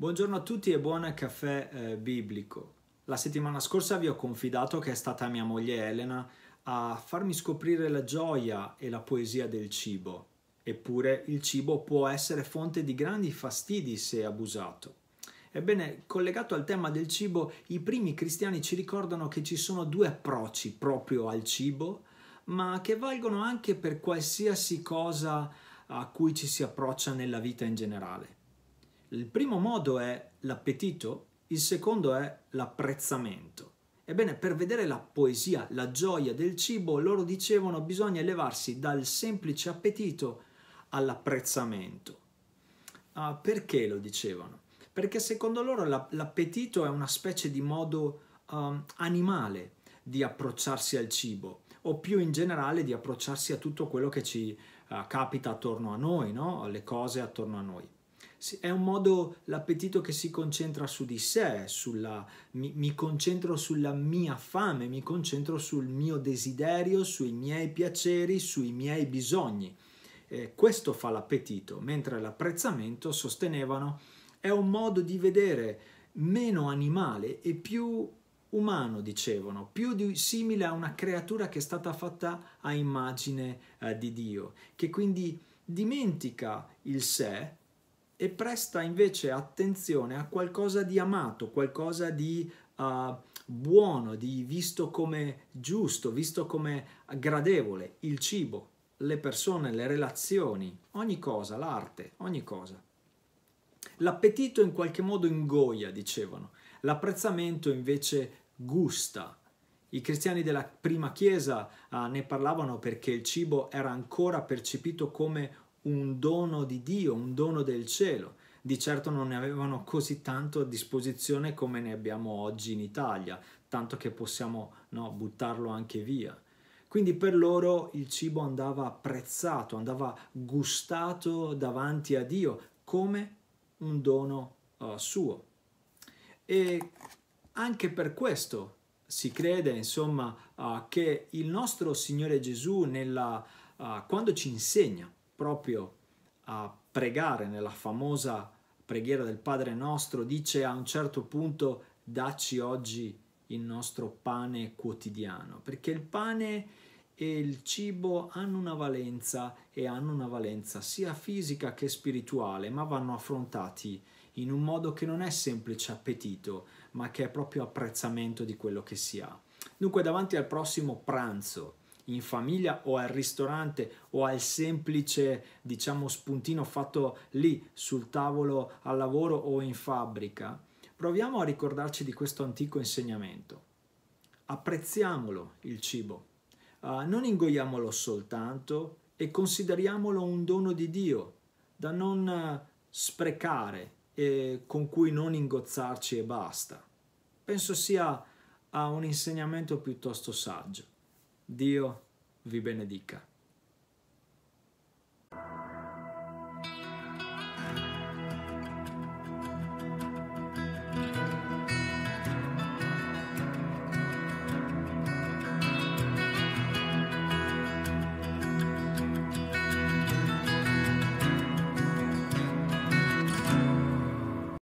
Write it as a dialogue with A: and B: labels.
A: Buongiorno a tutti e buon caffè eh, biblico. La settimana scorsa vi ho confidato che è stata mia moglie Elena a farmi scoprire la gioia e la poesia del cibo. Eppure il cibo può essere fonte di grandi fastidi se abusato. Ebbene, collegato al tema del cibo, i primi cristiani ci ricordano che ci sono due approcci proprio al cibo, ma che valgono anche per qualsiasi cosa a cui ci si approccia nella vita in generale. Il primo modo è l'appetito, il secondo è l'apprezzamento. Ebbene, per vedere la poesia, la gioia del cibo, loro dicevano bisogna elevarsi dal semplice appetito all'apprezzamento. Ah, perché lo dicevano? Perché secondo loro l'appetito è una specie di modo um, animale di approcciarsi al cibo o più in generale di approcciarsi a tutto quello che ci uh, capita attorno a noi, no? alle cose attorno a noi è un modo l'appetito che si concentra su di sé, sulla, mi, mi concentro sulla mia fame, mi concentro sul mio desiderio, sui miei piaceri, sui miei bisogni. Eh, questo fa l'appetito, mentre l'apprezzamento, sostenevano, è un modo di vedere meno animale e più umano, dicevano, più di, simile a una creatura che è stata fatta a immagine eh, di Dio, che quindi dimentica il sé e presta invece attenzione a qualcosa di amato, qualcosa di uh, buono, di visto come giusto, visto come gradevole, il cibo, le persone, le relazioni, ogni cosa, l'arte, ogni cosa. L'appetito in qualche modo ingoia, dicevano, l'apprezzamento invece gusta. I cristiani della prima chiesa uh, ne parlavano perché il cibo era ancora percepito come un dono di Dio, un dono del cielo. Di certo non ne avevano così tanto a disposizione come ne abbiamo oggi in Italia, tanto che possiamo no, buttarlo anche via. Quindi per loro il cibo andava apprezzato, andava gustato davanti a Dio come un dono uh, suo. E anche per questo si crede, insomma, uh, che il nostro Signore Gesù, nella, uh, quando ci insegna proprio a pregare nella famosa preghiera del Padre nostro, dice a un certo punto dacci oggi il nostro pane quotidiano, perché il pane e il cibo hanno una valenza e hanno una valenza sia fisica che spirituale, ma vanno affrontati in un modo che non è semplice appetito, ma che è proprio apprezzamento di quello che si ha. Dunque davanti al prossimo pranzo in famiglia o al ristorante o al semplice diciamo spuntino fatto lì sul tavolo al lavoro o in fabbrica, proviamo a ricordarci di questo antico insegnamento. Apprezziamolo il cibo, uh, non ingoiamolo soltanto e consideriamolo un dono di Dio da non uh, sprecare e con cui non ingozzarci e basta. Penso sia a ah, un insegnamento piuttosto saggio. Dio vi benedica.